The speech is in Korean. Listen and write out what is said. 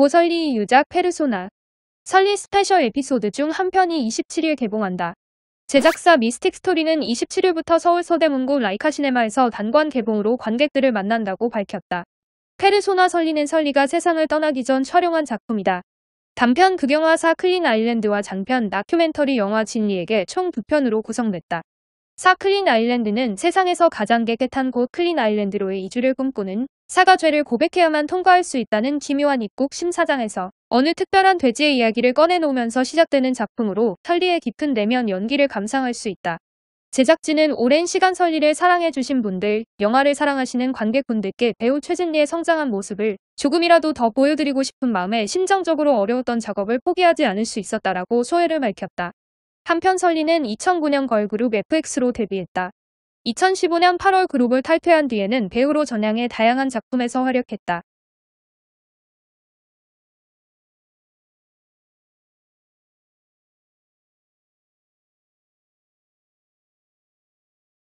고설리 유작 페르소나 설리 스페셜 에피소드 중 한 편이 27일 개봉한다. 제작사 미스틱 스토리는 27일부터 서울 서대문구 라이카 시네마에서 단관 개봉으로 관객들을 만난다고 밝혔다. 페르소나 설리는 설리가 세상을 떠나기 전 촬영한 작품이다. 단편 극영화사 클린 아일랜드와 장편 다큐멘터리 영화 진리에게 총 두 편으로 구성됐다. 사 클린 아일랜드는 세상에서 가장 깨끗한 곳 클린 아일랜드로의 이주를 꿈꾸는 사과죄를 고백해야만 통과할 수 있다는 김요한 입국 심사장에서 어느 특별한 돼지의 이야기를 꺼내놓으면서 시작되는 작품으로 설리의 깊은 내면 연기를 감상할 수 있다. 제작진은 오랜 시간 설리를 사랑해주신 분들, 영화를 사랑하시는 관객분들께 배우 최진리의 성장한 모습을 조금이라도 더 보여드리고 싶은 마음에 심정적으로 어려웠던 작업을 포기하지 않을 수 있었다라고 소회를 밝혔다. 한편 설리는 2009년 걸그룹 FX로 데뷔했다. 2015년 8월 그룹을 탈퇴한 뒤에는 배우로 전향해 다양한 작품에서 활약했다.